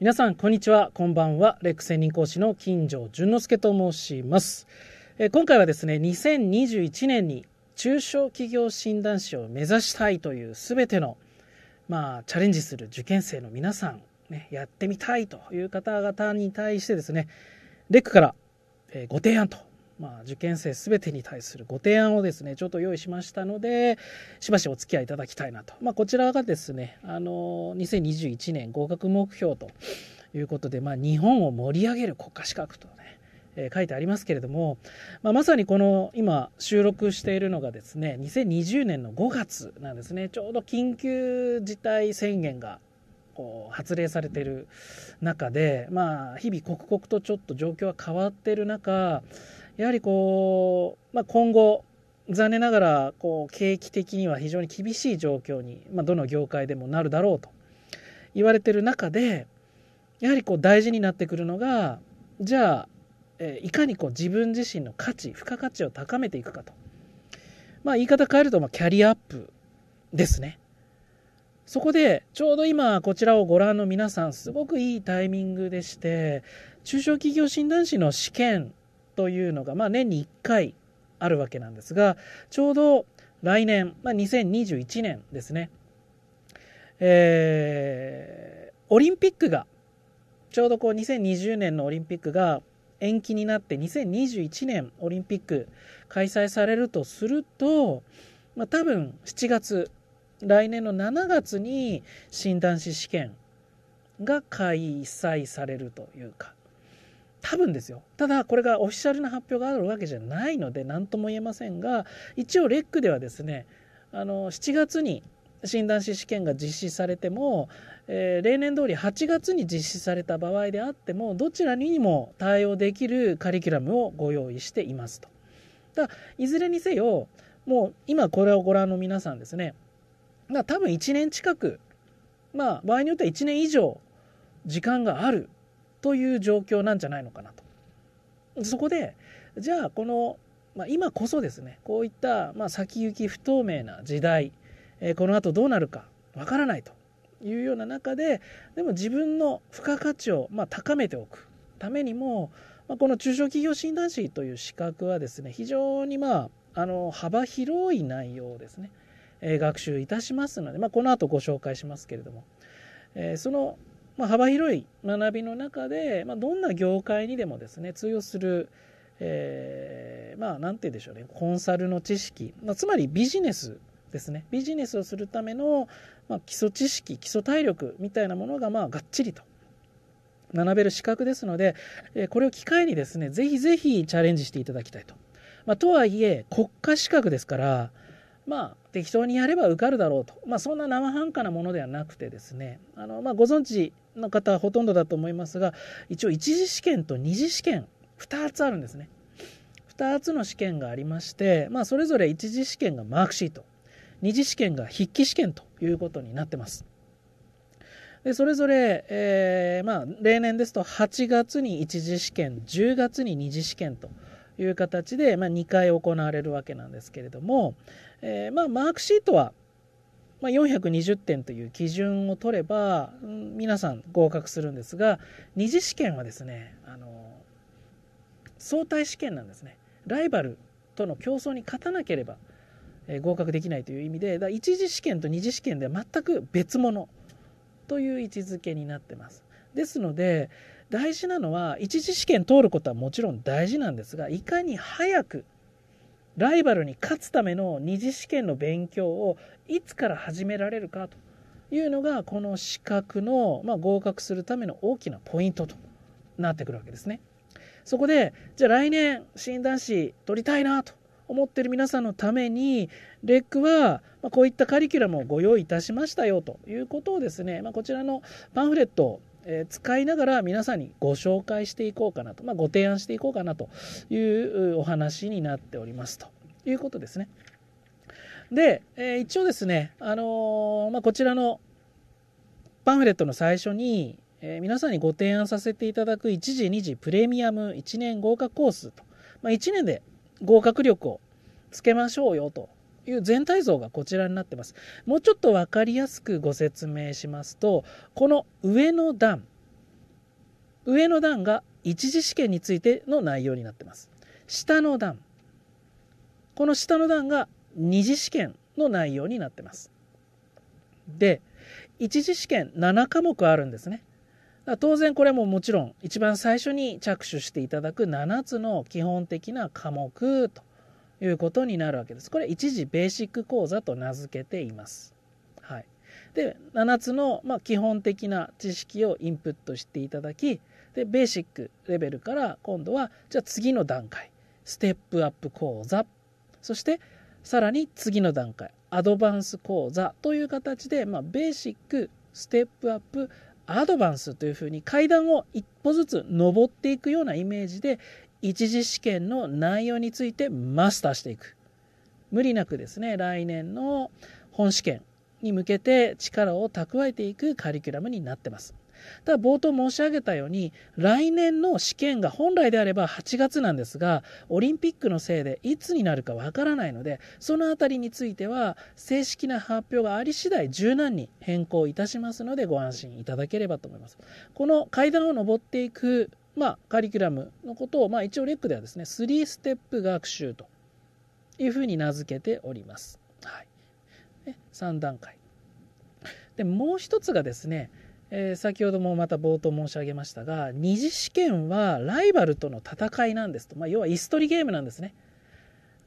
皆さんこんにちはこんばんはレック専任講師の金城淳之介と申しますえ今回はですね2021年に中小企業診断士を目指したいというすべてのまあチャレンジする受験生の皆さん、ね、やってみたいという方々に対してですねレックから、えご提案とまあ、受験生すべてに対するご提案をですねちょっと用意しましたのでしばしお付き合いいただきたいなと、まあ、こちらがですねあの2021年合格目標ということで、まあ、日本を盛り上げる国家資格とね、えー、書いてありますけれども、まあ、まさにこの今収録しているのがですね2020年の5月なんですねちょうど緊急事態宣言がこう発令されている中で、まあ、日々刻々とちょっと状況は変わっている中、やはりこう、まあ、今後、残念ながらこう景気的には非常に厳しい状況に、まあ、どの業界でもなるだろうと言われてる中でやはりこう大事になってくるのがじゃあ、えいかにこう自分自身の価値付加価値を高めていくかと、まあ、言い方変えるとまあキャリアアップですねそこでちょうど今こちらをご覧の皆さんすごくいいタイミングでして中小企業診断士の試験というのが、まあ、年に1回あるわけなんですがちょうど来年、まあ、2021年ですね、えー、オリンピックがちょうどこう2020年のオリンピックが延期になって2021年オリンピック開催されるとすると、まあ、多分7月来年の7月に診断士試験が開催されるというか多分ですよただこれがオフィシャルな発表があるわけじゃないので何とも言えませんが一応レックではですねあの7月に診断士試験が実施されても、えー、例年通り8月に実施された場合であってもどちらにも対応できるカリキュラムをご用意していますと。だいずれにせよもう今これをご覧の皆さんですね多分1年近くまあ場合によっては1年以上時間があるという状況なんじゃないのかなと。そこでじゃあこの、まあ、今こそですねこういった、まあ、先行き不透明な時代、えー、この後どうなるかわからないというような中ででも自分の付加価値を、まあ、高めておくためにも、まあ、この中小企業診断士という資格はですね非常にまああの幅広い内容をですね、えー、学習いたしますので、まあ、この後ご紹介しますけれども、えー、そのまあ、幅広い学びの中で、まあ、どんな業界にでもですね通用する、えー、まあ何て言うんでしょうねコンサルの知識、まあ、つまりビジネスですねビジネスをするための、まあ、基礎知識基礎体力みたいなものがまあがっちりと学べる資格ですのでえこれを機会にですねぜひぜひチャレンジしていただきたいと。まあ、とはいえ国家資格ですからまあ適当にやれば受かるだろうと、まあ、そんな生半可なものではなくてですねあの、まあ、ご存知の方はほとんどだと思いますが一応一次試験と二次試験2つあるんですね2つの試験がありまして、まあ、それぞれ一次試験がマークシート二次試験が筆記試験ということになってます。でそれぞれ、えー、まあ、例年ですと8月に一次試験10月に二次試験という形で、まあ、2回行われるわけなんですけれども、えー、まあ、マークシートは、まあ、420点という基準を取れば、うん、皆さん合格するんですが、2次試験はですね、あの、相対試験なんですね。ライバルとの競争に勝たなければ、えー、合格できないという意味で、だ1次試験と2次試験では全く別物という位置づけになってます。ですので、大事なのは、1次試験通ることはもちろん大事なんですが、いかに早くライバルに勝つための二次試験の勉強をいつから始められるかというのがこの資格の、まあ、合格するための大きなポイントとなってくるわけですね。そこでじゃあ来年診断士取りたいなと思ってる皆さんのためにレックはこういったカリキュラムをご用意いたしましたよということをですね、まあ、こちらのパンフレットえー、使いながら皆さんにご紹介していこうかなと、まあ、ご提案していこうかなというお話になっておりますということですね。で、えー、一応ですね、あのー、まあ、こちらのパンフレットの最初に、え皆さんにご提案させていただく1次2次プレミアム1年合格コースと、まあ、1年で合格力をつけましょうよという全体像がこちらになってます。もうちょっと分かりやすくご説明しますと、この上の段、上の段が一次試験についての内容になってます。下の段、この下の段が二次試験の内容になってます。で、一次試験7科目あるんですね。当然これももちろん一番最初に着手していただく7つの基本的な科目ということになるわけです。これ一時ベーシック講座と名付けています。はい、で7つの、まあ、基本的な知識をインプットしていただきでベーシックレベルから今度はじゃあ次の段階ステップアップ講座そしてさらに次の段階アドバンス講座という形で、まあ、ベーシックステップアップアドバンスというふうに階段を一歩ずつ登っていくようなイメージで一次試験の内容についてマスターしていく。無理なくですね、来年の本試験に向けて力を蓄えていくカリキュラムになってます。ただ冒頭申し上げたように来年の試験が本来であれば8月なんですがオリンピックのせいでいつになるかわからないのでその辺りについては正式な発表があり次第柔軟に変更いたしますのでご安心いただければと思います。この階段を登っていくまあ、カリキュラムのことを、まあ、一応レックではですね3ステップ学習というふうに名付けております。はい、3段階でもう一つがですね、えー、先ほどもまた冒頭申し上げましたが二次試験はライバルとの戦いなんですと、まあ、要は椅子取りゲームなんですね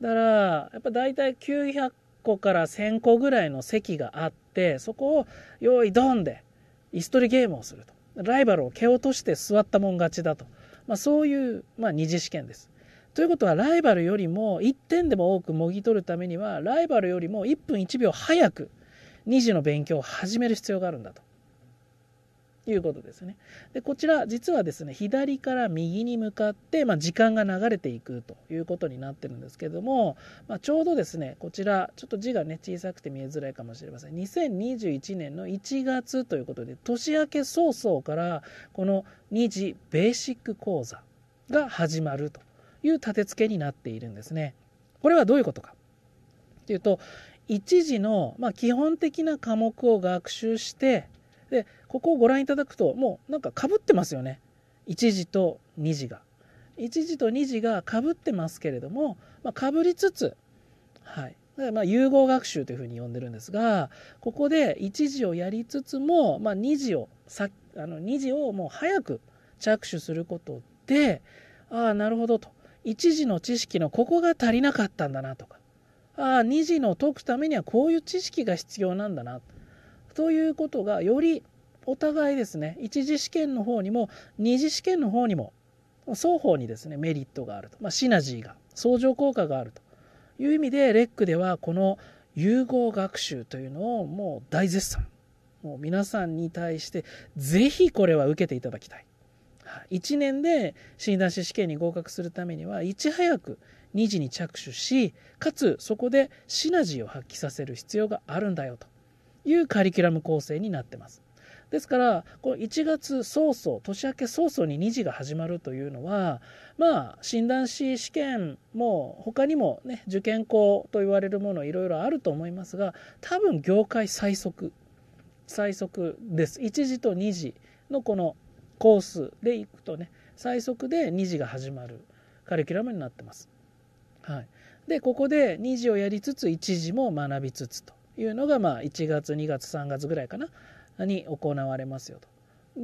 だからやっぱ大体900個から1000個ぐらいの席があってそこを用意ドンで椅子取りゲームをするとライバルを蹴落として座ったもん勝ちだと、まあ、そういう、まあ、二次試験です。ということはライバルよりも1点でも多くもぎ取るためにはライバルよりも1分1秒早く二次の勉強を始める必要があるんだと。いうことですね。で、こちら、実はですね、左から右に向かって、まあ、時間が流れていくということになってるんですけども、まあ、ちょうどですね、こちら、ちょっと字がね、小さくて見えづらいかもしれません。2021年の1月ということで、年明け早々から、この2次ベーシック講座が始まるという立て付けになっているんですね。これはどういうことかっていうと、1次の、まあ、基本的な科目を学習して、でここをご覧いただくともうなんかかぶってますよね1時と2時が1時と2時がかぶってますけれども、まあ、かぶりつつ、はいまあ、融合学習というふうに呼んでるんですがここで1時をやりつつも、まあ、2時をさあの2時をもう早く着手することでああなるほどと1時の知識のここが足りなかったんだなとかああ2時の解くためにはこういう知識が必要なんだなとということがよりお互いですね1次試験の方にも2次試験の方にも双方にですねメリットがあると、まあ、シナジーが相乗効果があるという意味でレックではこの融合学習というのをもう大絶賛もう皆さんに対して是非これは受けていただきたい1年で診断士試験に合格するためにはいち早く2次に着手しかつそこでシナジーを発揮させる必要があるんだよというカリキュラム構成になってます。ですから、この1月早々、年明け早々に2次が始まるというのは、まあ、診断士試験も、他にもね、受験校と言われるものいろいろあると思いますが、多分業界最速、最速です。1次と2次のこのコースでいくとね、最速で2次が始まるカリキュラムになってます。はい。で、ここで2次をやりつつ、1次も学びつつと。いうのが、まあ、1月2月3月ぐらいかなに行われますよと。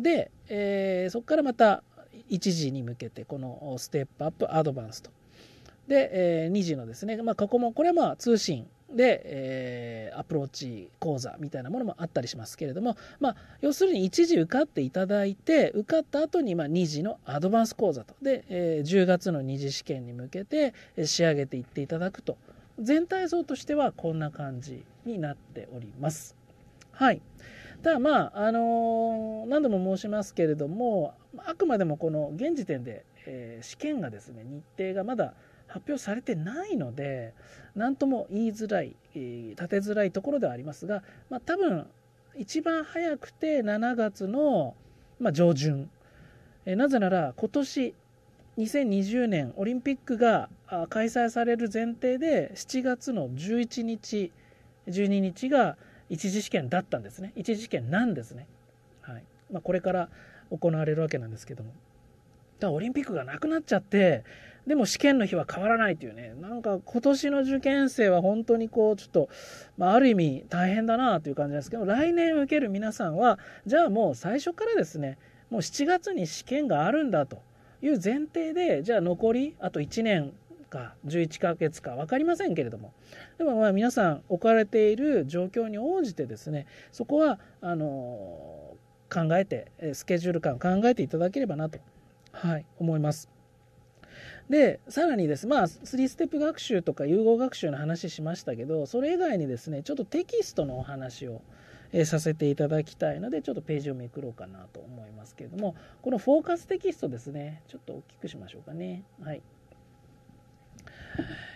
で、えー、そこからまた1時に向けてこのステップアップアドバンスと。で、えー、2時のですね、まあ、ここもこれはまあ通信で、えー、アプローチ講座みたいなものもあったりしますけれども、まあ、要するに1時受かっていただいて受かった後にまに2時のアドバンス講座とで、えー、10月の2次試験に向けて仕上げていっていただくと全体像としてはこんな感じになっております。はい。ただまあ、あのー、何度も申しますけれども、あくまでもこの現時点で、えー、試験がですね、日程がまだ発表されてないので、何とも言いづらい、えー、立てづらいところではありますが、まあ、多分、一番早くて7月の、まあ、上旬。えなぜなら今年2020年オリンピックが開催される前提で7月の11日12日が一次試験だったんですね一次試験なんですね、はいまあ、これから行われるわけなんですけどもだオリンピックがなくなっちゃってでも試験の日は変わらないというねなんか今年の受験生は本当にこうちょっと、まあ、ある意味大変だなという感じなんですけど来年受ける皆さんはじゃあもう最初からですねもう7月に試験があるんだという前提で、じゃあ残りあと1年か11ヶ月か分かりませんけれども、でもまあ皆さん置かれている状況に応じてですね、そこは、あの、考えて、スケジュール感考えていただければなと、はい、思います。で、さらにです、まあ、3ステップ学習とか融合学習の話しましたけど、それ以外にですね、ちょっとテキストのお話を、えさせていただきたいのでちょっとページをめくろうかなと思いますけれどもこのフォーカステキストですねちょっと大きくしましょうかねはい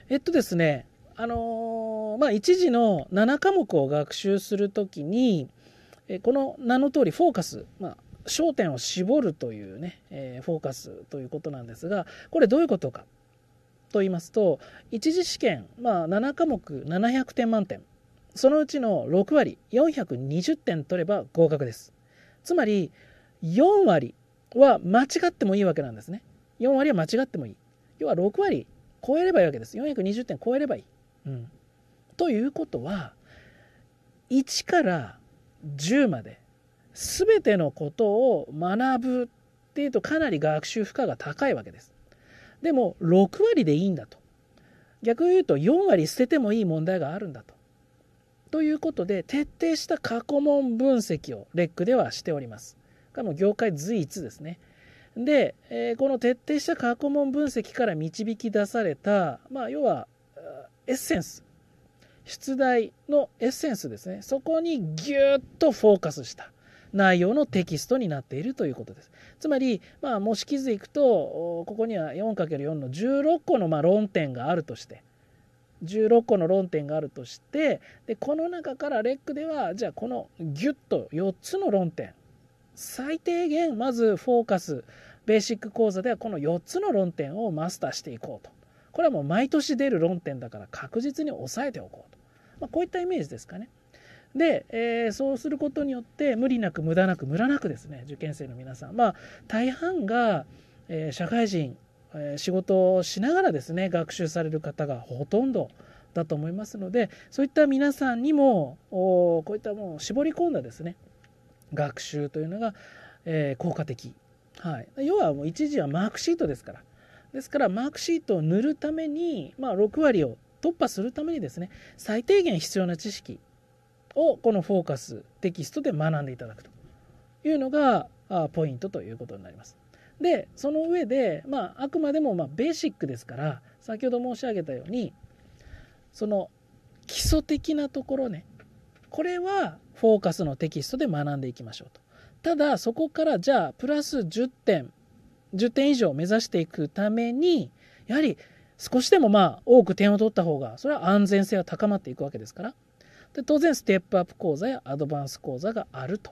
えっとですねあのー、まあ一時の7科目を学習する時にこの名の通りフォーカス、まあ、焦点を絞るというね、えフォーカスということなんですがこれどういうことかと言いますと一次試験、まあ、7科目700点満点そのうちの6割、420点取れば合格です。つまり、4割は間違ってもいいわけなんですね。4割は間違ってもいい。要は6割超えればいいわけです。420点超えればいい。うん。ということは、1から10まで、全てのことを学ぶっていうとかなり学習負荷が高いわけです。でも、6割でいいんだと。逆に言うと4割捨ててもいい問題があるんだと。ということで徹底した過去問分析をレックではしております。がもう業界随一ですね。で、えこの徹底した過去問分析から導き出された、まあ、要はエッセンス出題のエッセンスですねそこにギュッとフォーカスした内容のテキストになっているということです。つまり、まあ、模式図いくとここには 4×4 の16個のま論点があるとして16個の論点があるとしてでこの中からレックではじゃあこのギュッと4つの論点最低限まずフォーカスベーシック講座ではこの4つの論点をマスターしていこうとこれはもう毎年出る論点だから確実に押さえておこうと、まあ、こういったイメージですかね。で、えー、そうすることによって無理なく無駄なくムラなくですね受験生の皆さんまあ大半が、えー、社会人え仕事をしながらですね学習される方がほとんどだと思いますのでそういった皆さんにもこういったもう絞り込んだですね学習というのが、え効果的、はい、要はもう一時はマークシートですからですからマークシートを塗るために、まあ、6割を突破するためにですね最低限必要な知識をこのフォーカステキストで学んでいただくというのがポイントということになります。で、その上で、まあ、あくまでも、まベーシックですから、先ほど申し上げたように、その、基礎的なところね、これは、フォーカスのテキストで学んでいきましょうと。ただ、そこから、じゃあ、プラス10点、10点以上目指していくために、やはり、少しでもまあ、多く点を取った方が、それは安全性は高まっていくわけですから。で当然、ステップアップ講座やアドバンス講座があると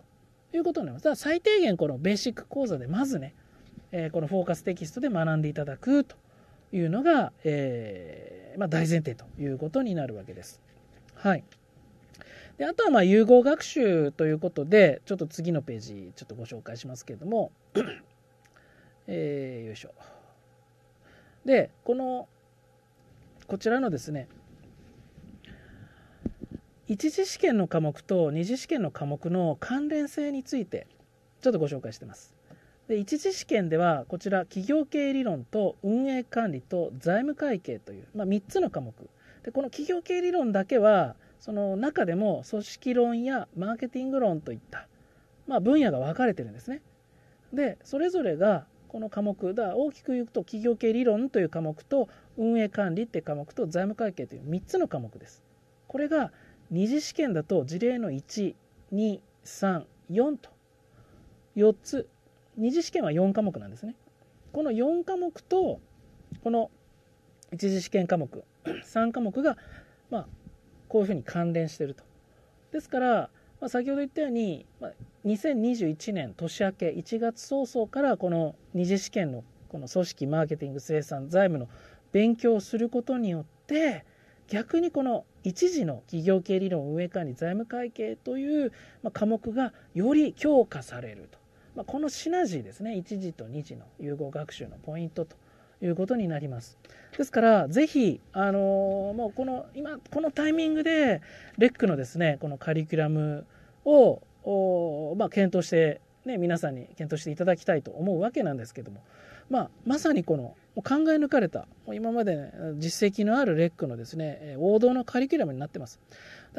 いうことになります。だから最低限このベーシック講座でまずね、えこのフォーカステキストで学んでいただくというのが、えー、まあ、大前提ということになるわけです。はい、であとはま融合学習ということでちょっと次のページちょっとご紹介しますけれども、えー、よいしょ。でこのこちらのですね1次試験の科目と2次試験の科目の関連性についてちょっとご紹介してます。で一次試験ではこちら企業経営理論と運営管理と財務会計という、まあ、3つの科目でこの企業経営理論だけはその中でも組織論やマーケティング論といった、まあ、分野が分かれてるんですねでそれぞれがこの科目だ大きく言うと企業経営理論という科目と運営管理っていう科目と財務会計という3つの科目ですこれが2次試験だと事例の123 4と4つ二次試験は4科目なんですね。この4科目とこの1次試験科目3 科目が、まあ、こういうふうに関連してると。ですから、まあ、先ほど言ったように、まあ、2021年年明け1月早々からこの2次試験のこの組織マーケティング生産財務の勉強をすることによって逆にこの一時の企業経理論運営管理財務会計という科目がより強化されると。まあ、このシナジーですね1次と2次の融合学習のポイントということになりますですからぜひ、あのもうこの今このタイミングでレックのですねこのカリキュラムをまあ、検討して、ね、皆さんに検討していただきたいと思うわけなんですけども、まあ、まさにこの考え抜かれた今まで実績のあるレックのですね王道のカリキュラムになってます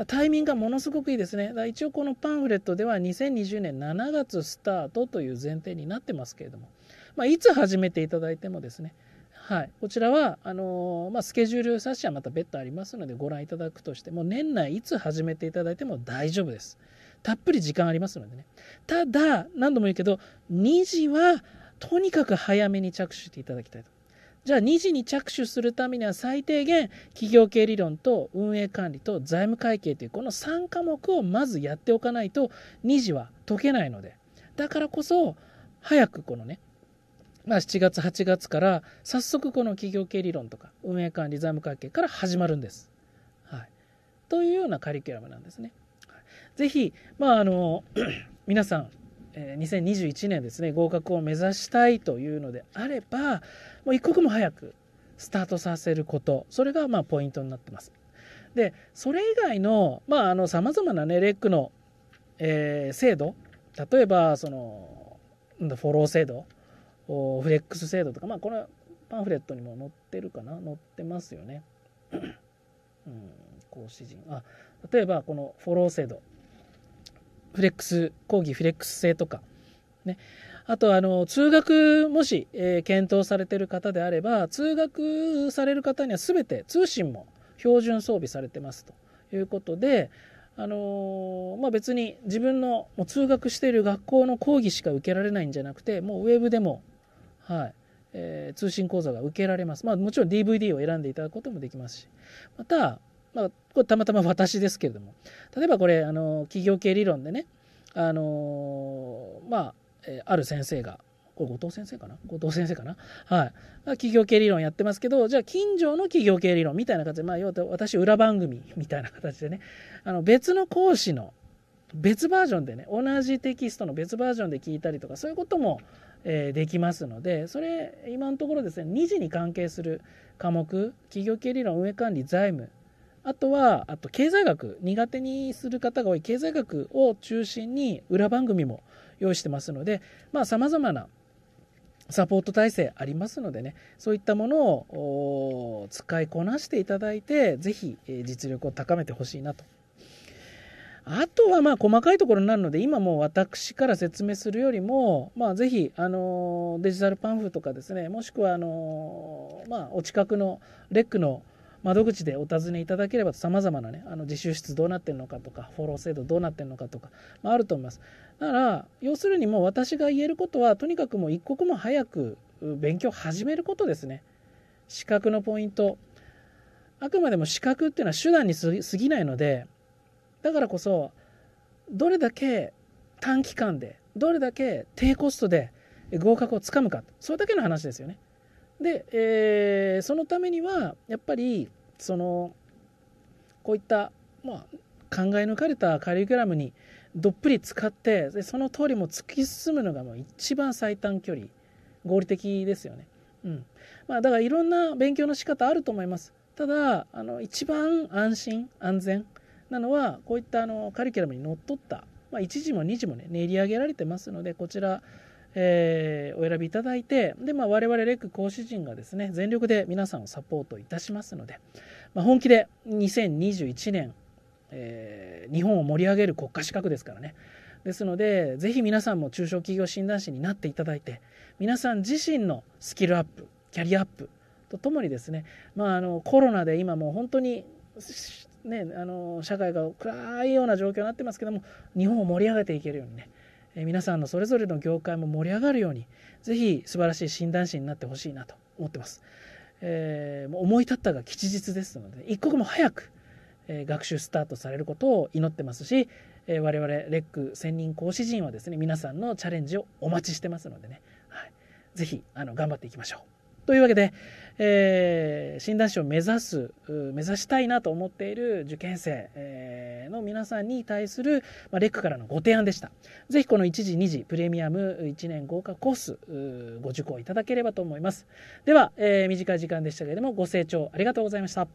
タイミングがものすごくいいですね。一応このパンフレットでは2020年7月スタートという前提になってますけれども、まあ、いつ始めていただいてもですね、はい、こちらはあのー、まあ、スケジュール冊子はまた別途ありますのでご覧いただくとしても年内いつ始めていただいても大丈夫です。たっぷり時間ありますのでね。ただ、何度も言うけど、2時はとにかく早めに着手していただきたいと。じゃあ2次に着手するためには最低限企業経理論と運営管理と財務会計というこの3科目をまずやっておかないと2次は解けないのでだからこそ早くこのねまあ、7月8月から早速この企業経理論とか運営管理財務会計から始まるんです。はい、というようなカリキュラムなんですね。はい、まああの 皆さんえ2021年ですね合格を目指したいというのであればもう一刻も早くスタートさせることそれがまあポイントになってます。でそれ以外のさまざ、まな、ね、レックの、えー、制度例えばそのフォロー制度フレックス制度とか、まあ、これパンフレットにも載ってるかな載ってますよね。うん、講師陣あ例えばこのフォロー制度フレックス、講義フレックス制とか、ね。あと、あの、通学、もし、えー、検討されてる方であれば、通学される方には全て通信も標準装備されてますということで、あのー、まあ、別に自分のもう通学している学校の講義しか受けられないんじゃなくて、もうウェブでも、はい、えー、通信講座が受けられます。まあ、もちろん DVD を選んでいただくこともできますし、また、まあ、これたまたま私ですけれども、例えばこれ、あの、企業系理論でね、あの、まあ、ある先生が、これ後藤先生かな後藤先生かなはい。企業系理論やってますけど、じゃあ近所の企業系理論みたいな形で、まあ、要は私裏番組 みたいな形でね、あの、別の講師の、別バージョンでね、同じテキストの別バージョンで聞いたりとか、そういうことも、えできますので、それ、今のところですね、2次に関係する科目、企業系理論、運営管理、財務、あとは、あと経済学、苦手にする方が多い経済学を中心に裏番組も用意してますので、まあ様々なサポート体制ありますのでね、そういったものを使いこなしていただいて、ぜひ実力を高めてほしいなと。あとはまあ細かいところになるので、今もう私から説明するよりも、まあぜひ、あの、デジタルパンフとかですね、もしくはあの、まあお近くのレックの窓口でお尋ねいただければさまざまなねあの自習室どうなってるのかとかフォロー制度どうなってるのかとか、まあ、あると思いますだから要するにもう私が言えることはとにかくもう一刻も早く勉強を始めることですね資格のポイントあくまでも資格っていうのは手段に過ぎないのでだからこそどれだけ短期間でどれだけ低コストで合格をつかむかそれだけの話ですよね。で、えー、そのためにはやっぱりそのこういった、まあ、考え抜かれたカリキュラムにどっぷり使ってでその通りも突き進むのがもう一番最短距離合理的ですよね。うんまあ、だからいろんな勉強の仕方あると思います。ただあの一番安心安全なのはこういったあのカリキュラムにのっとった、まあ、1時も2時もね練り上げられてますのでこちらえー、お選びいただいて、で、まあ、我々レク講師陣がですね、全力で皆さんをサポートいたしますので、まあ、本気で2021年、えー、日本を盛り上げる国家資格ですからね。ですので、ぜひ皆さんも中小企業診断士になっていただいて、皆さん自身のスキルアップ、キャリアアップとともにですね、まあ、あの、コロナで今もう本当に、ね、あの社会が暗いような状況になってますけども日本を盛り上げていけるようにねえ皆さんのそれぞれの業界も盛り上がるようにぜひ素晴らしい診断士になってほしいなと思ってます、えー、もう思い立ったが吉日ですので一刻も早く、え学習スタートされることを祈ってますし、え我々レック専任講師陣はですね皆さんのチャレンジをお待ちしてますのでね、はい、ぜひあの頑張っていきましょうというわけで、えー、診断士を目指す、目指したいなと思っている受験生、えー、の皆さんに対する、まあ、レックからのご提案でした。ぜひこの1時、2時、プレミアム1年合格コース、ご受講いただければと思います。では、えー、短い時間でしたけれども、ご清聴ありがとうございました。